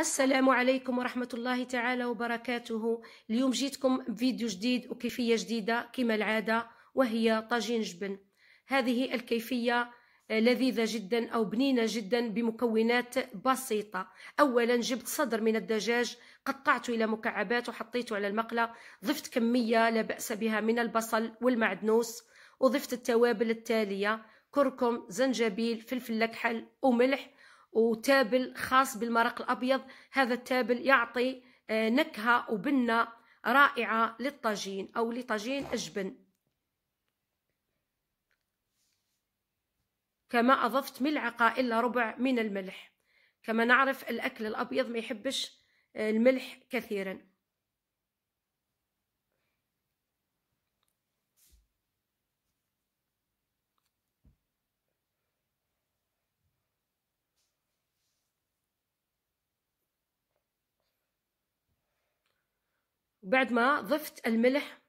السلام عليكم ورحمة الله تعالى وبركاته اليوم جيتكم بفيديو جديد وكيفية جديدة كما العادة وهي طاجين جبن هذه الكيفية لذيذة جدا أو بنينة جدا بمكونات بسيطة أولا جبت صدر من الدجاج قطعته إلى مكعبات وحطيته على المقلة ضفت كمية لا بأس بها من البصل والمعدنوس وضفت التوابل التالية كركم زنجبيل فلفل أكحل وملح وتابل خاص بالمرق الأبيض هذا التابل يعطي آه، نكهة وبنة رائعة للطاجين أو لطاجين الجبن كما أضفت ملعقة إلا ربع من الملح كما نعرف الأكل الأبيض ما يحبش آه، الملح كثيرا وبعد ما ضفت الملح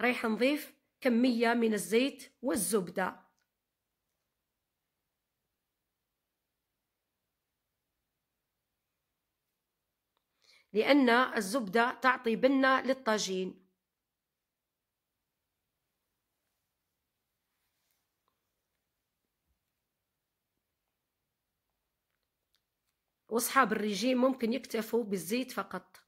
رايح نضيف كمية من الزيت والزبدة لأن الزبدة تعطي بنة للطاجين وأصحاب الرجيم ممكن يكتفوا بالزيت فقط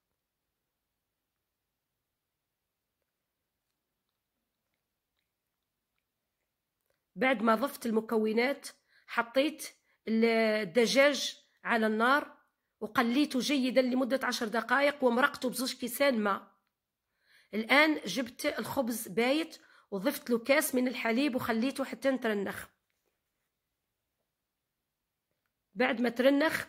بعد ما ضفت المكونات حطيت الدجاج على النار وقليته جيدا لمدة عشر دقائق ومرقته بزوج كيسان ماء الآن جبت الخبز بايت وضفت له كاس من الحليب وخليته حتى نترنخ بعد ما ترنخ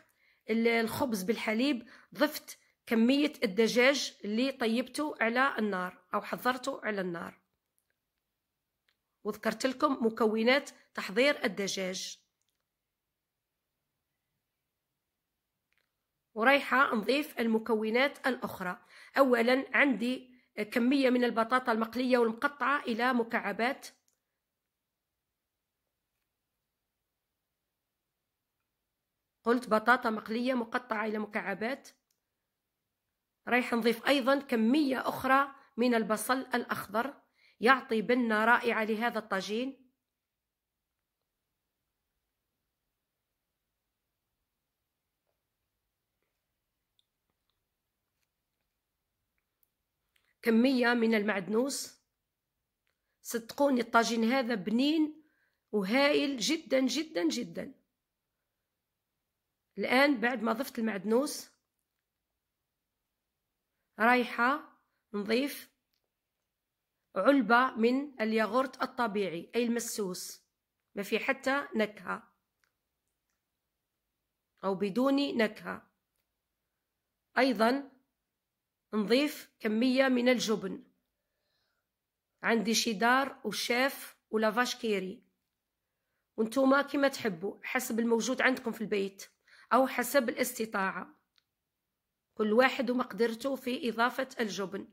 الخبز بالحليب ضفت كمية الدجاج اللي طيبته على النار أو حضرته على النار وذكرت لكم مكونات تحضير الدجاج ورايحة نضيف المكونات الأخرى أولا عندي كمية من البطاطا المقلية والمقطعة إلى مكعبات قلت بطاطا مقلية مقطعة إلى مكعبات رايح نضيف أيضا كمية أخرى من البصل الأخضر يعطي بنة رائعة لهذا الطاجين؟ كمية من المعدنوس صدقوني الطاجين هذا بنين وهائل جدا جدا جدا الآن بعد ما ضفت المعدنوس رايحة نضيف علبة من الياغورت الطبيعي أي المسوس ما في حتى نكهة أو بدون نكهة أيضا نضيف كمية من الجبن عندي شيدار وشاف ولافاش كيري وانتوما كما تحبوا حسب الموجود عندكم في البيت أو حسب الاستطاعة كل واحد ومقدرته في إضافة الجبن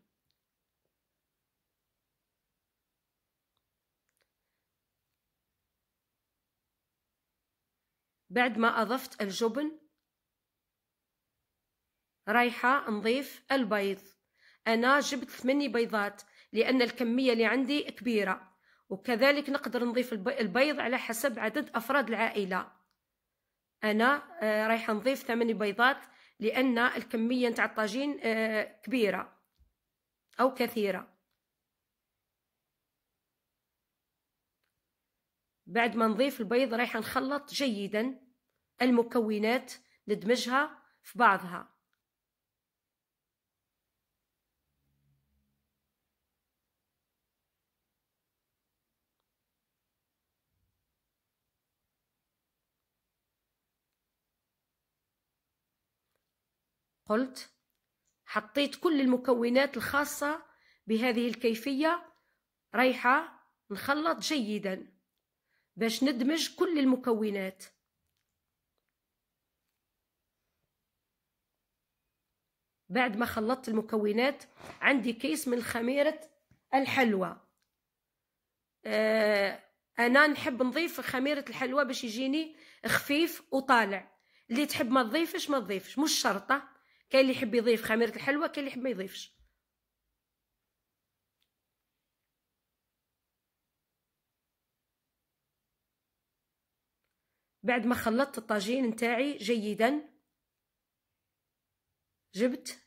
بعد ما أضفت الجبن رايحة نضيف البيض أنا جبت ثماني بيضات لأن الكمية اللي عندي كبيرة وكذلك نقدر نضيف البيض على حسب عدد أفراد العائلة أنا آه، رايحة نضيف ثماني بيضات لأن الكمية نتاع الطاجين آه، كبيرة أو كثيرة بعد ما نضيف البيض رايحة نخلط جيداً المكونات ندمجها في بعضها قلت حطيت كل المكونات الخاصة بهذه الكيفية رايحة نخلط جيدا باش ندمج كل المكونات بعد ما خلطت المكونات عندي كيس من خميرة الحلوى آه، أنا نحب نضيف خميرة الحلوى باش يجيني خفيف وطالع اللي تحب ما تضيفش ما تضيفش مش شرطة كاين اللي يحب يضيف خميرة الحلوى كاين اللي يحب ما يضيفش بعد ما خلطت الطاجين نتاعي جيدا جبت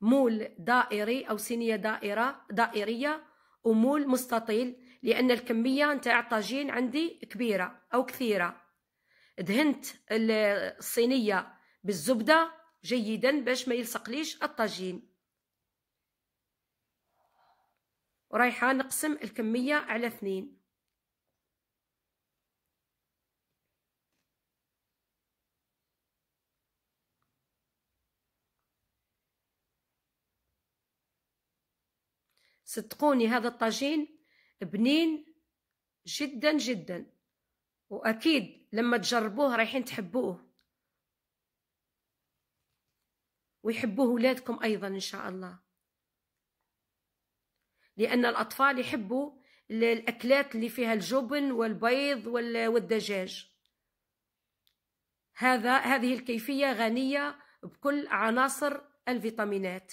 مول دائري او سينيه دائره دائريه ومول مستطيل لان الكميه نتاع الطاجين عندي كبيره او كثيره دهنت الصينيه بالزبده جيدا باش ما يلصقليش الطاجين ورايحه نقسم الكميه على اثنين صدقوني هذا الطاجين بنين جدا جدا واكيد لما تجربوه رايحين تحبوه ويحبوه ولادكم ايضا ان شاء الله لان الاطفال يحبوا الاكلات اللي فيها الجبن والبيض والدجاج هذا هذه الكيفيه غنيه بكل عناصر الفيتامينات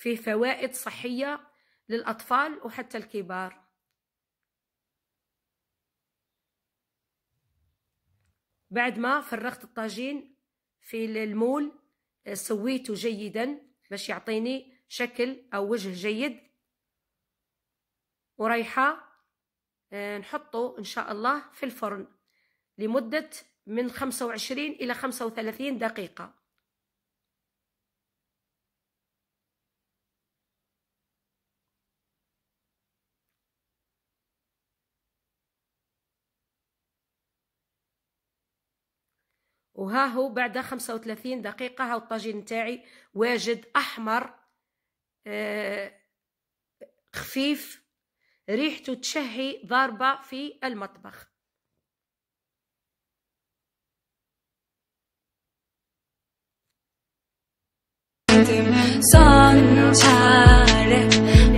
فيه فوائد صحية للأطفال وحتى الكبار بعد ما فرغت الطاجين في المول سويته جيدا باش يعطيني شكل أو وجه جيد وريحة آه، نحطه إن شاء الله في الفرن لمدة من 25 إلى 35 دقيقة وها هو بعد 35 دقيقة هاو الطاجين نتاعي واجد أحمر آه، خفيف ريحته تشهي ضاربة في المطبخ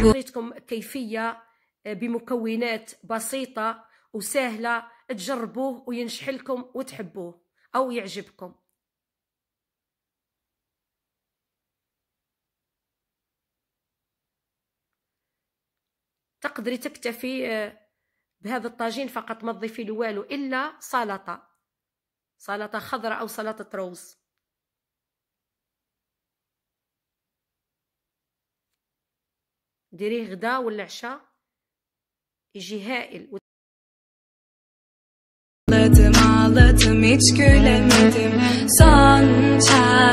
أعطيتكم كيفية آه، بمكونات بسيطة وسهلة تجربوه وينشحلكم وتحبوه أو يعجبكم تقدري تكتفي آه، بهذا الطاجين فقط ما تضيفي له والو الا سلطه سلطه خضراء او سلطه روز ديريه غدا ولا عشاء يجي هائل ağladım hiç gülemedim Son çare